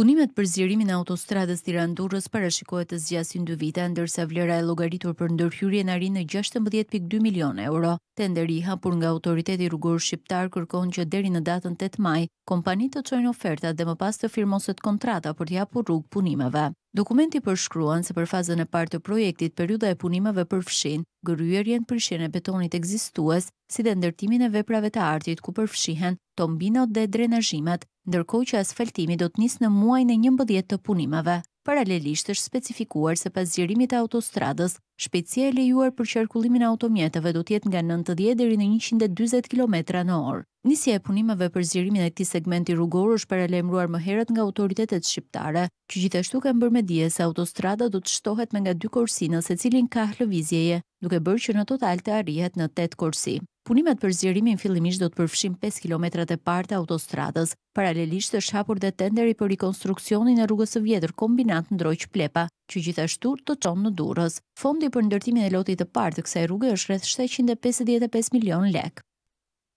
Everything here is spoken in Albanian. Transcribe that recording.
Punimet për zjerimin e autostradës tiranë durrës parashikohet të zgjasin 2 vite, ndërsa vlera e llogaritur për ndërhyrjen arrin në 16.2 milion euro. Tenderi i hapur nga Autoriteti Rrugor Shqiptar kërkon që deri në datën 8 maj, kompanitë të çojnë ofertat dhe më pas të firmoset kontrata për të hapur rrugë punimeve. Dokumenti përshkruan se për fazën e partë të projektit, periuda e punimeve përfshin, përshin e betonit egzistues, si dhe ndërtimin e veprave të artit ku përfshihen, tombinot dhe drenajimet, ndërkoj që asfaltimi do të nisë në muaj në një mbëdjet të punimeve. Paralelisht është specifikuar se pas gjerimit e autostradës, shpecie e lejuar për qërkullimin automjetëve do tjetë nga 90 dhe 120 km në orë. Nisja e punimeve për zgjerimin e këtij segmenti rrugor është paralajmëruar më herët nga autoritetet shqiptare, që gjithashtu kanë bërë me dije se autostrada do të shtohet me nga dy korsi në secilin ka lëvizjeje, duke bërë që në total të arrihet në 8 korsi. Punimet për zgjerimin fillimisht do të përfshijnë 5 kilometrat e parë të autostradës, paralelisht është hapur dhe tenderi për rikonstruksionin e rrugës së vjetër kombinat ndroq Plepa, që gjithashtu të çon në Durrës. Fondi për ndërtimin e lotit të parë të kësaj rruge është rreth 755 milion lekë.